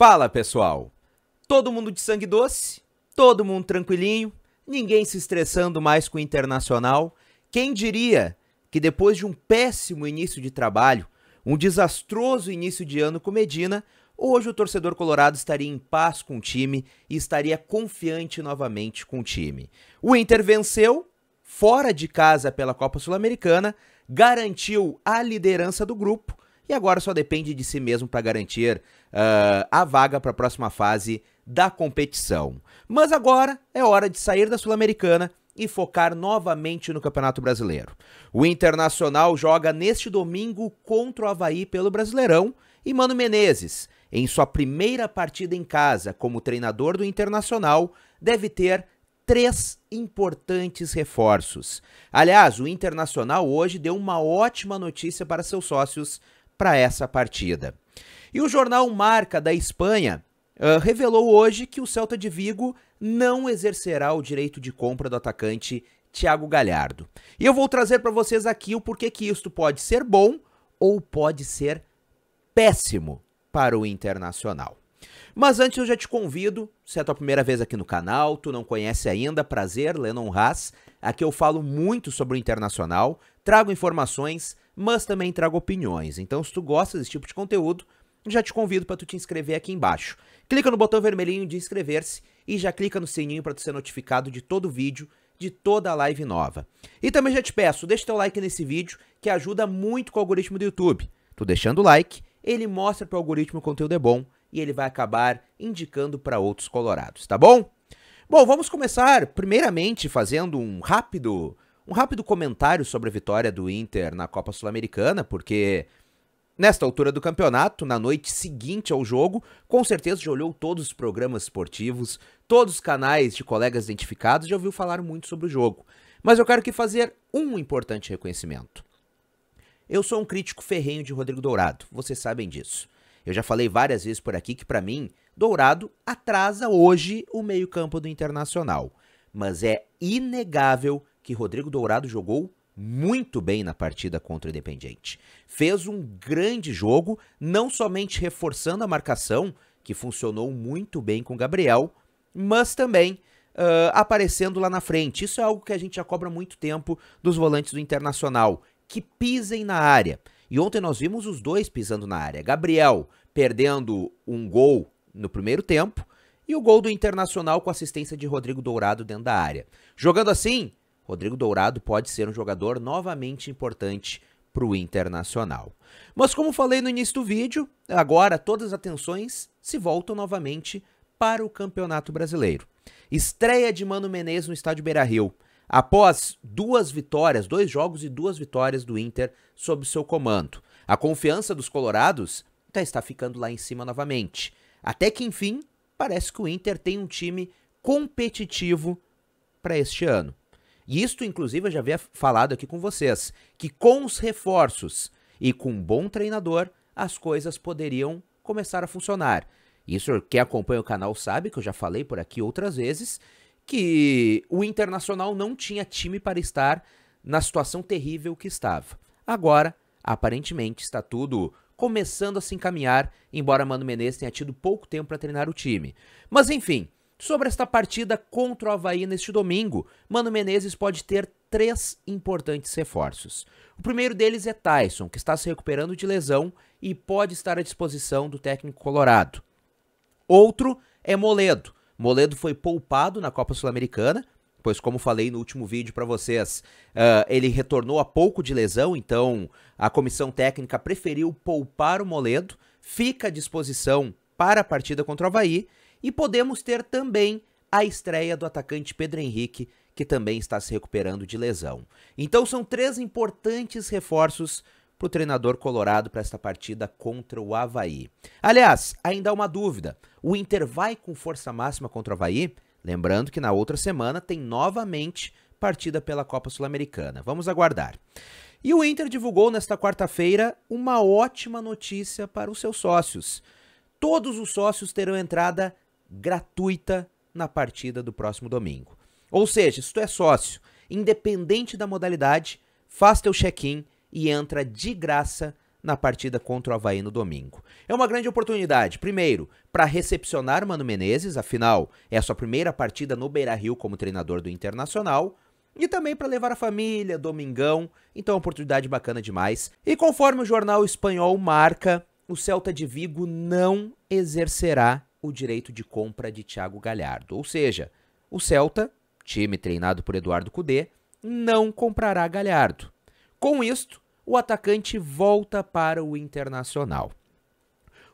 Fala pessoal! Todo mundo de sangue doce? Todo mundo tranquilinho? Ninguém se estressando mais com o internacional? Quem diria que depois de um péssimo início de trabalho, um desastroso início de ano com Medina, hoje o torcedor colorado estaria em paz com o time e estaria confiante novamente com o time? O Inter venceu, fora de casa pela Copa Sul-Americana, garantiu a liderança do grupo e agora só depende de si mesmo para garantir uh, a vaga para a próxima fase da competição. Mas agora é hora de sair da Sul-Americana e focar novamente no Campeonato Brasileiro. O Internacional joga neste domingo contra o Havaí pelo Brasileirão e Mano Menezes, em sua primeira partida em casa como treinador do Internacional, deve ter três importantes reforços. Aliás, o Internacional hoje deu uma ótima notícia para seus sócios para essa partida. E o jornal Marca da Espanha uh, revelou hoje que o Celta de Vigo não exercerá o direito de compra do atacante Thiago Galhardo. E eu vou trazer para vocês aqui o porquê que isto pode ser bom ou pode ser péssimo para o Internacional. Mas antes eu já te convido, se é a tua primeira vez aqui no canal, tu não conhece ainda, prazer, Lennon Haas. Aqui eu falo muito sobre o internacional, trago informações, mas também trago opiniões. Então, se tu gosta desse tipo de conteúdo, já te convido para tu te inscrever aqui embaixo. Clica no botão vermelhinho de inscrever-se e já clica no sininho para tu ser notificado de todo vídeo, de toda a live nova. E também já te peço, deixa teu like nesse vídeo, que ajuda muito com o algoritmo do YouTube. Tu deixando o like, ele mostra para o algoritmo que o conteúdo é bom e ele vai acabar indicando para outros colorados, tá bom? Bom, vamos começar primeiramente fazendo um rápido um rápido comentário sobre a vitória do Inter na Copa Sul-Americana, porque nesta altura do campeonato, na noite seguinte ao jogo, com certeza já olhou todos os programas esportivos, todos os canais de colegas identificados já ouviu falar muito sobre o jogo. Mas eu quero que fazer um importante reconhecimento. Eu sou um crítico ferrenho de Rodrigo Dourado, vocês sabem disso. Eu já falei várias vezes por aqui que, para mim, Dourado atrasa hoje o meio-campo do Internacional. Mas é inegável que Rodrigo Dourado jogou muito bem na partida contra o Independiente. Fez um grande jogo, não somente reforçando a marcação, que funcionou muito bem com o Gabriel, mas também uh, aparecendo lá na frente. Isso é algo que a gente já cobra muito tempo dos volantes do Internacional, que pisem na área. E ontem nós vimos os dois pisando na área. Gabriel perdendo um gol no primeiro tempo e o gol do Internacional com assistência de Rodrigo Dourado dentro da área. Jogando assim, Rodrigo Dourado pode ser um jogador novamente importante para o Internacional. Mas como falei no início do vídeo, agora todas as atenções se voltam novamente para o Campeonato Brasileiro. Estreia de Mano Menezes no estádio Beira-Rio após duas vitórias, dois jogos e duas vitórias do Inter sob seu comando. A confiança dos colorados está ficando lá em cima novamente. Até que enfim, parece que o Inter tem um time competitivo para este ano. E isto, inclusive, eu já havia falado aqui com vocês, que com os reforços e com um bom treinador, as coisas poderiam começar a funcionar. Isso quem acompanha o canal sabe que eu já falei por aqui outras vezes que o Internacional não tinha time para estar na situação terrível que estava. Agora, aparentemente, está tudo começando a se encaminhar, embora Mano Menezes tenha tido pouco tempo para treinar o time. Mas enfim, sobre esta partida contra o Havaí neste domingo, Mano Menezes pode ter três importantes reforços. O primeiro deles é Tyson, que está se recuperando de lesão e pode estar à disposição do técnico colorado. Outro é Moledo, Moledo foi poupado na Copa Sul-Americana, pois como falei no último vídeo para vocês, uh, ele retornou a pouco de lesão, então a comissão técnica preferiu poupar o Moledo, fica à disposição para a partida contra o Havaí, e podemos ter também a estreia do atacante Pedro Henrique, que também está se recuperando de lesão. Então são três importantes reforços para o treinador colorado para esta partida contra o Havaí. Aliás, ainda há uma dúvida: o Inter vai com força máxima contra o Havaí? Lembrando que na outra semana tem novamente partida pela Copa Sul-Americana. Vamos aguardar. E o Inter divulgou nesta quarta-feira uma ótima notícia para os seus sócios. Todos os sócios terão entrada gratuita na partida do próximo domingo. Ou seja, se tu é sócio, independente da modalidade, faz teu check-in e entra de graça na partida contra o Havaí no domingo. É uma grande oportunidade, primeiro, para recepcionar Mano Menezes, afinal, é a sua primeira partida no Beira-Rio como treinador do Internacional, e também para levar a família, domingão, então oportunidade bacana demais. E conforme o jornal espanhol marca, o Celta de Vigo não exercerá o direito de compra de Thiago Galhardo, ou seja, o Celta, time treinado por Eduardo Cudê, não comprará Galhardo. Com isto, o atacante volta para o Internacional.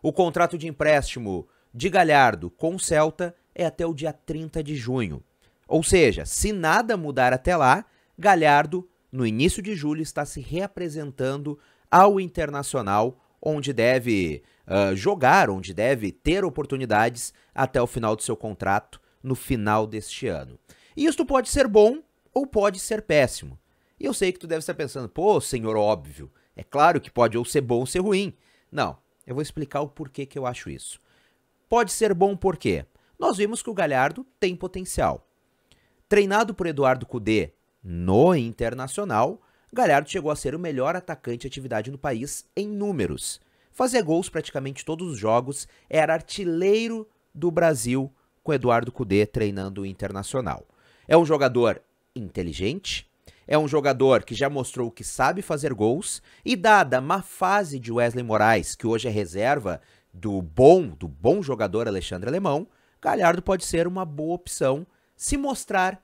O contrato de empréstimo de Galhardo com o Celta é até o dia 30 de junho. Ou seja, se nada mudar até lá, Galhardo, no início de julho, está se reapresentando ao Internacional, onde deve uh, jogar, onde deve ter oportunidades até o final do seu contrato, no final deste ano. E isto pode ser bom ou pode ser péssimo. E eu sei que tu deve estar pensando, pô, senhor óbvio, é claro que pode ou ser bom ou ser ruim. Não, eu vou explicar o porquê que eu acho isso. Pode ser bom por quê? Nós vimos que o Galhardo tem potencial. Treinado por Eduardo Cudê no Internacional, Galhardo chegou a ser o melhor atacante de atividade no país em números. Fazia gols praticamente todos os jogos, era artilheiro do Brasil com Eduardo Cudê treinando o Internacional. É um jogador inteligente, é um jogador que já mostrou que sabe fazer gols e dada a má fase de Wesley Moraes, que hoje é reserva do bom, do bom jogador Alexandre Alemão, Galhardo pode ser uma boa opção se mostrar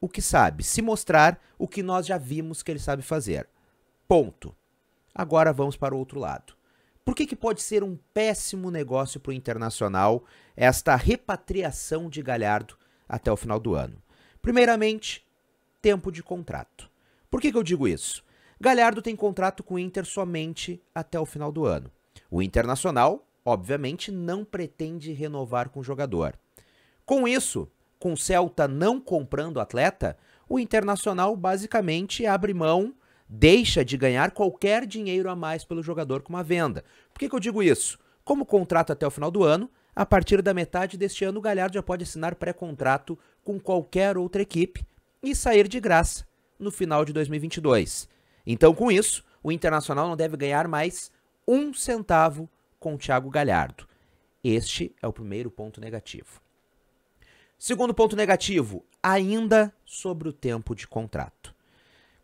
o que sabe, se mostrar o que nós já vimos que ele sabe fazer. Ponto. Agora vamos para o outro lado. Por que, que pode ser um péssimo negócio para o Internacional esta repatriação de Galhardo até o final do ano? Primeiramente, tempo de contrato. Por que, que eu digo isso? Galhardo tem contrato com o Inter somente até o final do ano. O Internacional, obviamente, não pretende renovar com o jogador. Com isso, com o Celta não comprando atleta, o Internacional basicamente abre mão, deixa de ganhar qualquer dinheiro a mais pelo jogador com uma venda. Por que, que eu digo isso? Como contrato até o final do ano, a partir da metade deste ano, o Galhardo já pode assinar pré-contrato com qualquer outra equipe, e sair de graça no final de 2022. Então, com isso, o Internacional não deve ganhar mais um centavo com o Thiago Galhardo. Este é o primeiro ponto negativo. Segundo ponto negativo, ainda sobre o tempo de contrato.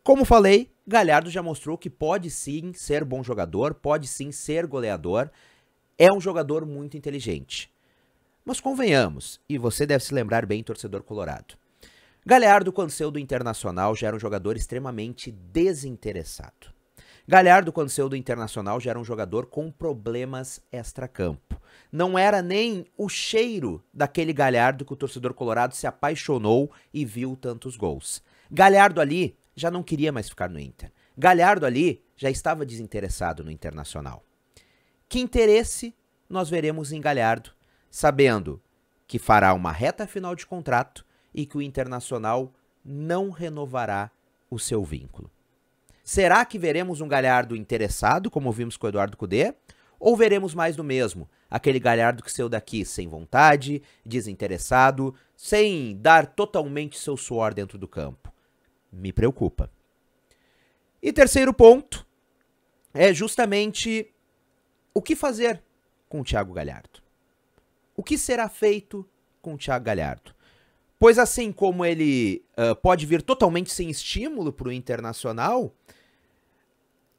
Como falei, Galhardo já mostrou que pode sim ser bom jogador, pode sim ser goleador, é um jogador muito inteligente. Mas convenhamos, e você deve se lembrar bem, torcedor colorado, Galhardo, quando saiu do Internacional, já era um jogador extremamente desinteressado. Galhardo, quando saiu do Internacional, já era um jogador com problemas extra-campo. Não era nem o cheiro daquele Galhardo que o torcedor colorado se apaixonou e viu tantos gols. Galhardo ali já não queria mais ficar no Inter. Galhardo ali já estava desinteressado no Internacional. Que interesse nós veremos em Galhardo, sabendo que fará uma reta final de contrato e que o Internacional não renovará o seu vínculo. Será que veremos um Galhardo interessado, como vimos com o Eduardo Cudê? Ou veremos mais do mesmo? Aquele Galhardo que saiu daqui sem vontade, desinteressado, sem dar totalmente seu suor dentro do campo. Me preocupa. E terceiro ponto é justamente o que fazer com o Thiago Galhardo. O que será feito com o Thiago Galhardo? Pois assim como ele uh, pode vir totalmente sem estímulo para o internacional,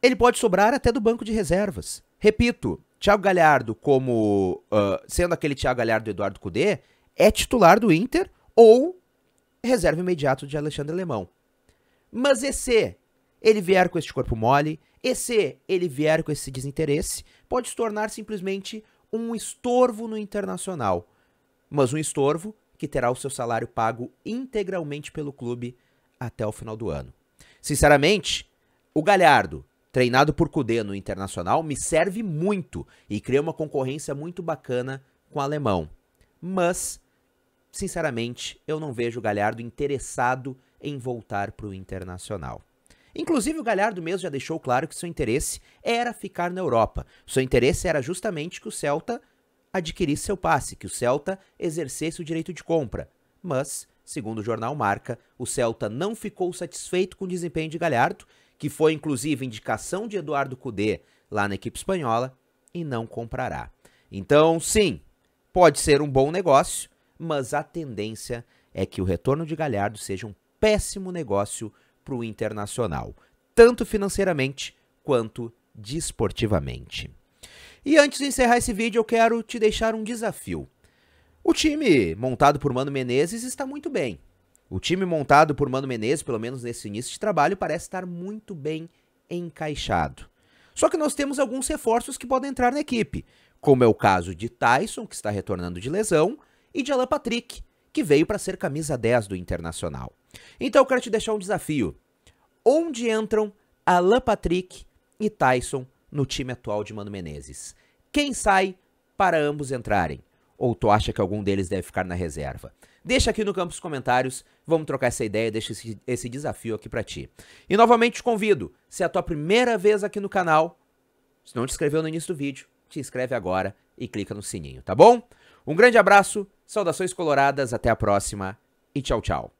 ele pode sobrar até do banco de reservas. Repito, Thiago Galhardo, como uh, sendo aquele Thiago Galhardo do Eduardo Cudê, é titular do Inter ou reserva imediato de Alexandre Lemão. Mas e se ele vier com este corpo mole, e se ele vier com esse desinteresse, pode se tornar simplesmente um estorvo no internacional. Mas um estorvo que terá o seu salário pago integralmente pelo clube até o final do ano. Sinceramente, o Galhardo, treinado por Cudê no Internacional, me serve muito e cria uma concorrência muito bacana com o alemão. Mas, sinceramente, eu não vejo o Galhardo interessado em voltar para o Internacional. Inclusive, o Galhardo mesmo já deixou claro que seu interesse era ficar na Europa. Seu interesse era justamente que o Celta adquirisse seu passe, que o Celta exercesse o direito de compra. Mas, segundo o jornal Marca, o Celta não ficou satisfeito com o desempenho de Galhardo, que foi inclusive indicação de Eduardo Cudê lá na equipe espanhola, e não comprará. Então, sim, pode ser um bom negócio, mas a tendência é que o retorno de Galhardo seja um péssimo negócio para o internacional, tanto financeiramente quanto desportivamente. E antes de encerrar esse vídeo, eu quero te deixar um desafio. O time montado por Mano Menezes está muito bem. O time montado por Mano Menezes, pelo menos nesse início de trabalho, parece estar muito bem encaixado. Só que nós temos alguns reforços que podem entrar na equipe, como é o caso de Tyson, que está retornando de lesão, e de Alan Patrick, que veio para ser camisa 10 do Internacional. Então eu quero te deixar um desafio. Onde entram Alan Patrick e Tyson no time atual de Mano Menezes. Quem sai para ambos entrarem? Ou tu acha que algum deles deve ficar na reserva? Deixa aqui no campo os comentários, vamos trocar essa ideia, deixa esse, esse desafio aqui para ti. E novamente te convido, se é a tua primeira vez aqui no canal, se não te inscreveu no início do vídeo, te inscreve agora e clica no sininho, tá bom? Um grande abraço, saudações coloradas, até a próxima e tchau, tchau.